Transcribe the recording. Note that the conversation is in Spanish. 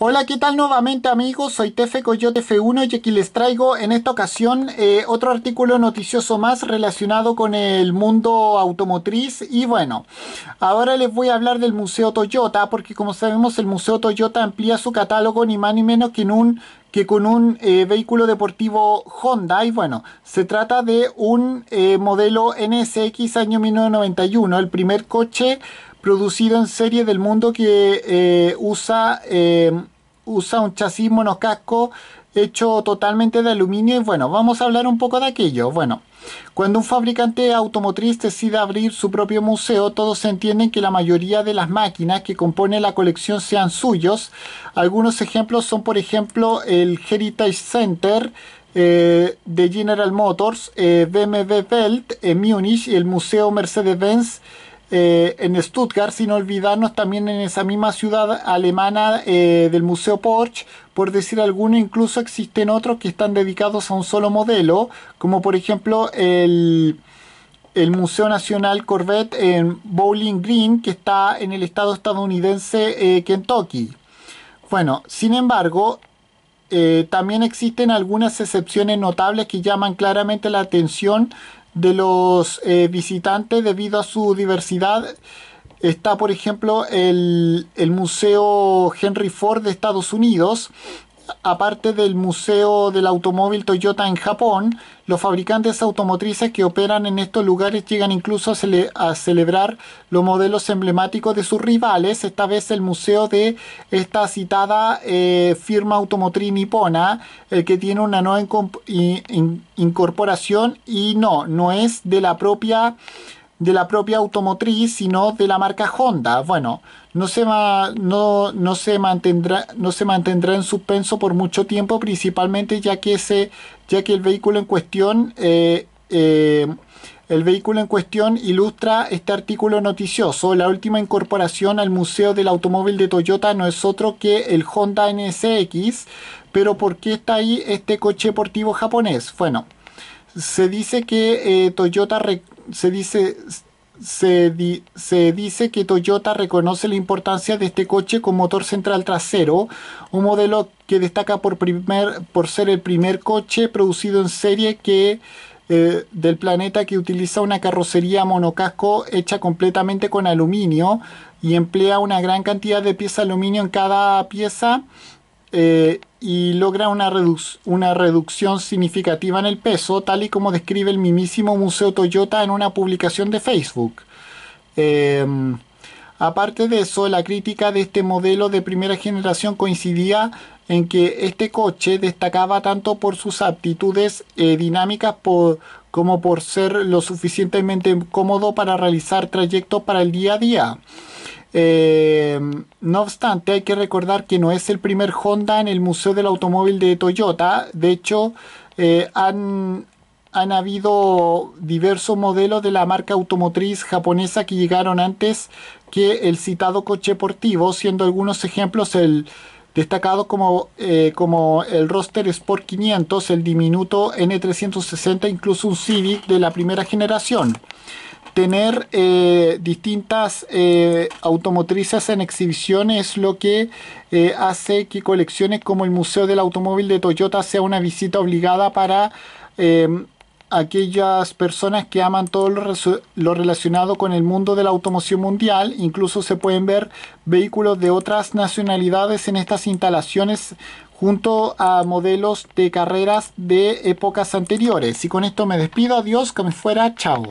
Hola, ¿qué tal nuevamente amigos? Soy Tefe Coyote F1 y aquí les traigo en esta ocasión eh, otro artículo noticioso más relacionado con el mundo automotriz y bueno, ahora les voy a hablar del Museo Toyota porque como sabemos el Museo Toyota amplía su catálogo ni más ni menos que un que con un eh, vehículo deportivo Honda y bueno, se trata de un eh, modelo NSX año 1991, el primer coche producido en serie del mundo que eh, usa, eh, usa un chasis monocasco hecho totalmente de aluminio bueno, vamos a hablar un poco de aquello. Bueno, cuando un fabricante automotriz decide abrir su propio museo, todos entienden que la mayoría de las máquinas que componen la colección sean suyos. Algunos ejemplos son, por ejemplo, el Heritage Center, eh, de General Motors, BMW Belt en Múnich y el Museo Mercedes-Benz eh, en Stuttgart, sin olvidarnos también en esa misma ciudad alemana eh, del Museo Porsche, por decir alguno, incluso existen otros que están dedicados a un solo modelo, como por ejemplo el, Museo Nacional Corvette en Bowling Green, que está en el estado estadounidense eh, Kentucky. Bueno, sin embargo, también existen algunas excepciones notables que llaman claramente la atención de los eh, visitantes debido a su diversidad. Está, por ejemplo, el, el Museo Henry Ford de Estados Unidos, aparte del Museo del Automóvil Toyota en Japón, los fabricantes automotrices que operan en estos lugares llegan incluso a, celebrar los modelos emblemáticos de sus rivales. Esta vez el museo de esta citada eh, firma automotriz nipona, el eh, que tiene una nueva incorporación y no, no es de la propia de la propia automotriz, sino de la marca Honda. Bueno, no se, va, no, no, se mantendrá, no se mantendrá en suspenso por mucho tiempo, principalmente ya que, ya que el vehículo en cuestión... Eh, eh, el vehículo en cuestión ilustra este artículo noticioso. La última incorporación al Museo del Automóvil de Toyota no es otro que el Honda NSX. Pero ¿por qué está ahí este coche deportivo japonés? Bueno, se dice que eh, Toyota se dice se, dice que Toyota reconoce la importancia de este coche con motor central trasero, un modelo que destaca por, primer, por ser el primer coche producido en serie que, eh, del planeta que utiliza una carrocería monocasco hecha completamente con aluminio y emplea una gran cantidad de de aluminio en cada pieza eh, y logra una, reducción significativa en el peso, tal y como describe el mimísimo Museo Toyota en una publicación de Facebook. Em, aparte de eso, la crítica de este modelo de primera generación coincidía en que este coche destacaba tanto por sus aptitudes eh, dinámicas como por ser lo suficientemente cómodo para realizar trayectos para el día a día. Eh, no obstante, hay que recordar que no es el primer Honda en el Museo del Automóvil de Toyota. De hecho, eh, han, habido diversos modelos de la marca automotriz japonesa que llegaron antes que el citado coche deportivo, siendo algunos ejemplos el destacado como, eh, como el roster Sport 500, el diminuto N360, incluso un Civic de la primera generación tener eh, distintas eh, automotrices en exhibición es lo que eh, hace que colecciones como el Museo del Automóvil de Toyota sea una visita obligada para em, aquellas personas que aman todo lo, lo, relacionado con el mundo de la automoción mundial. Incluso se pueden ver vehículos de otras nacionalidades en estas instalaciones junto a modelos de carreras de épocas anteriores. Y con esto me despido, adiós, que me fuera, chao.